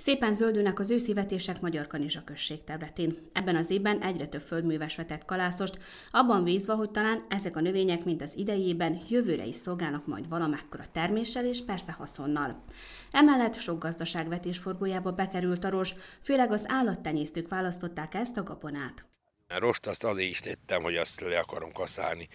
Szépen zöldülnek az őszi vetések Magyar Kanizsa község területén. Ebben az évben egyre több földműves vetett kalászost, abban vízva, hogy talán ezek a növények, mint az idejében, jövőre is szolgálnak majd valamekkora terméssel és persze haszonnal. Emellett sok gazdaságvetés forgójába bekerült a rozs, főleg az állattenyésztők választották ezt a gabonát rost azt azért is tettem, hogy azt le akarom kaszálni.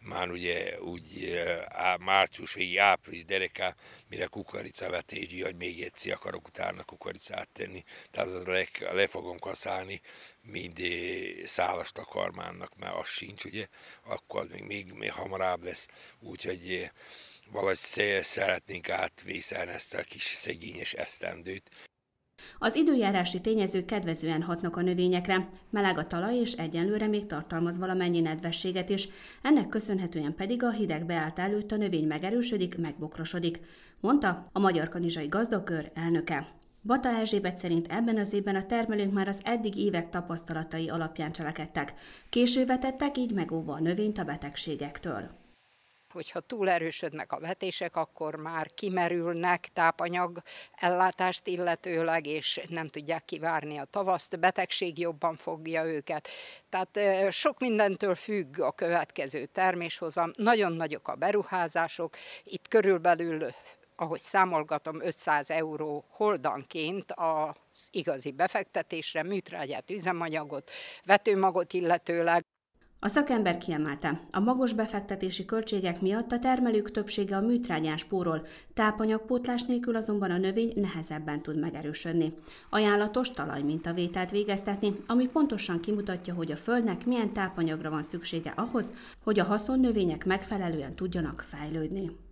Már ugye úgy eh, á, március végig, április dereká, mire kukoricavetés, hogy még egyszer akarok utána kukoricát tenni. Tehát az le, le fogom kaszálni, mind eh, szálas takarmánnak, mert az sincs, ugye, akkor még, még, még hamarabb lesz. Úgyhogy eh, valahogy szeretnénk átvészelni ezt a kis szegényes esztendőt. Az időjárási tényezők kedvezően hatnak a növényekre, meleg a talaj és egyenlőre még tartalmaz valamennyi nedvességet is, ennek köszönhetően pedig a hideg beállt előtt a növény megerősödik, megbokrosodik, mondta a Magyar Kanizsai Gazdakör elnöke. Bata Erzsébet szerint ebben az évben a termelők már az eddig évek tapasztalatai alapján cselekedtek. Késő vetettek, így megóva a növényt a betegségektől hogyha túl erősödnek a vetések, akkor már kimerülnek tápanyag ellátást illetőleg, és nem tudják kivárni a tavaszt, betegség jobban fogja őket. Tehát sok mindentől függ a következő terméshozam, nagyon nagyok a beruházások, itt körülbelül ahogy számolgatom, 500 euró holdanként az igazi befektetésre, műtrágyát, üzemanyagot, vetőmagot illetőleg. A szakember kiemelte, a magas befektetési költségek miatt a termelők többsége a műtrágyán spórol, tápanyagpótlás nélkül azonban a növény nehezebben tud megerősödni. Ajánlatos talajmintavételt végeztetni, ami pontosan kimutatja, hogy a földnek milyen tápanyagra van szüksége ahhoz, hogy a haszon növények megfelelően tudjanak fejlődni.